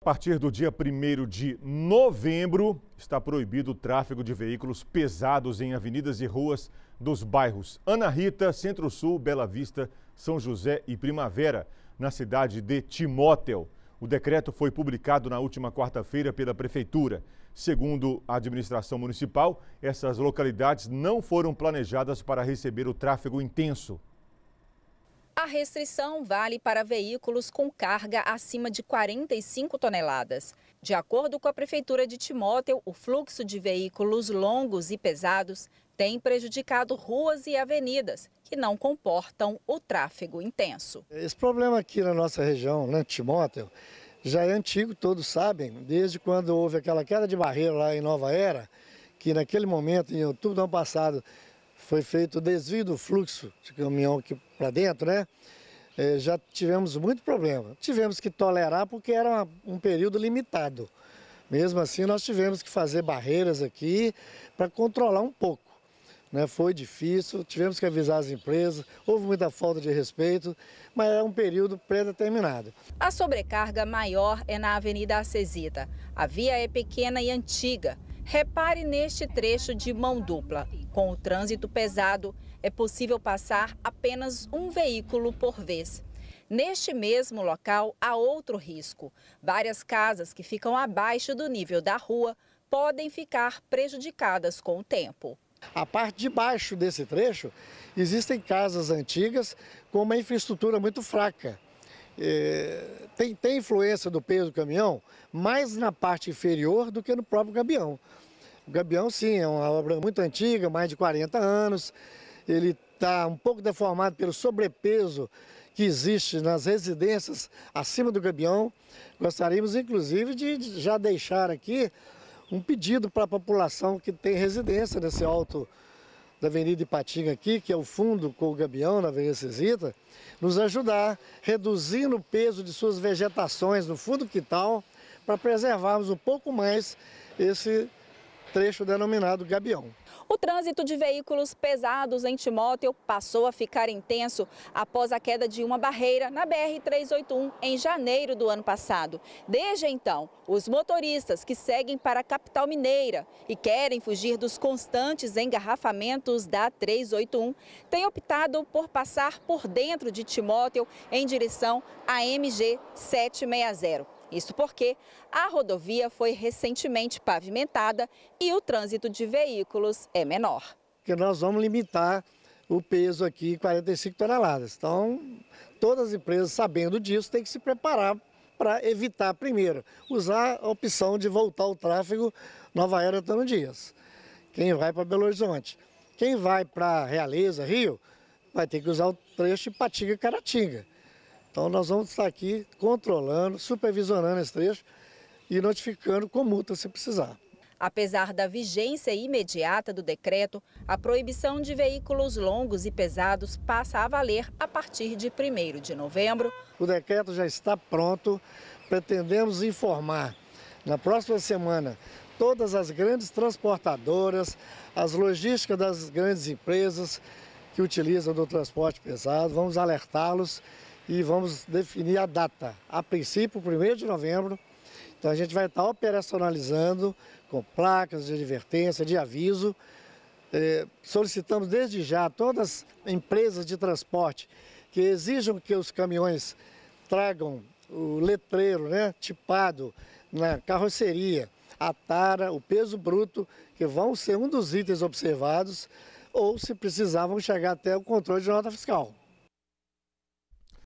A partir do dia 1 de novembro, está proibido o tráfego de veículos pesados em avenidas e ruas dos bairros Ana Rita, Centro-Sul, Bela Vista, São José e Primavera, na cidade de Timóteo. O decreto foi publicado na última quarta-feira pela Prefeitura. Segundo a administração municipal, essas localidades não foram planejadas para receber o tráfego intenso. A restrição vale para veículos com carga acima de 45 toneladas. De acordo com a Prefeitura de Timóteo, o fluxo de veículos longos e pesados tem prejudicado ruas e avenidas que não comportam o tráfego intenso. Esse problema aqui na nossa região, né, Timóteo, já é antigo, todos sabem, desde quando houve aquela queda de barreira lá em Nova Era, que naquele momento, em outubro do ano passado, foi feito o desvio do fluxo de caminhão aqui para dentro, né? É, já tivemos muito problema. Tivemos que tolerar porque era uma, um período limitado. Mesmo assim, nós tivemos que fazer barreiras aqui para controlar um pouco. Né? Foi difícil, tivemos que avisar as empresas, houve muita falta de respeito, mas é um período pré-determinado. A sobrecarga maior é na Avenida Acesita. A via é pequena e antiga. Repare neste trecho de mão dupla. Com o trânsito pesado, é possível passar apenas um veículo por vez. Neste mesmo local, há outro risco. Várias casas que ficam abaixo do nível da rua podem ficar prejudicadas com o tempo. A parte de baixo desse trecho, existem casas antigas com uma infraestrutura muito fraca. É, tem, tem influência do peso do caminhão mais na parte inferior do que no próprio gabião. O gabião, sim, é uma obra muito antiga, mais de 40 anos. Ele está um pouco deformado pelo sobrepeso que existe nas residências acima do gabião. Gostaríamos, inclusive, de já deixar aqui um pedido para a população que tem residência nesse alto da Avenida Ipatinga aqui, que é o fundo com o Gabião, na Avenida Cisita, nos ajudar reduzindo o peso de suas vegetações no fundo do quintal para preservarmos um pouco mais esse trecho denominado Gabião. O trânsito de veículos pesados em Timóteo passou a ficar intenso após a queda de uma barreira na BR-381 em janeiro do ano passado. Desde então, os motoristas que seguem para a capital mineira e querem fugir dos constantes engarrafamentos da 381 têm optado por passar por dentro de Timóteo em direção à MG 760. Isso porque a rodovia foi recentemente pavimentada e o trânsito de veículos é menor. Que nós vamos limitar o peso aqui 45 toneladas. Então, todas as empresas sabendo disso têm que se preparar para evitar, primeiro, usar a opção de voltar o tráfego Nova Era Tano Dias. Quem vai para Belo Horizonte. Quem vai para Realeza, Rio, vai ter que usar o trecho patinga caratinga então nós vamos estar aqui controlando, supervisionando esse trecho e notificando com multa se precisar. Apesar da vigência imediata do decreto, a proibição de veículos longos e pesados passa a valer a partir de 1 de novembro. O decreto já está pronto. Pretendemos informar na próxima semana todas as grandes transportadoras, as logísticas das grandes empresas que utilizam do transporte pesado. Vamos alertá-los e vamos definir a data. A princípio, 1 de novembro. Então a gente vai estar operacionalizando com placas de advertência, de aviso. Eh, solicitamos desde já todas as empresas de transporte que exijam que os caminhões tragam o letreiro né, tipado na carroceria, a tara, o peso bruto, que vão ser um dos itens observados, ou se precisavam chegar até o controle de nota fiscal.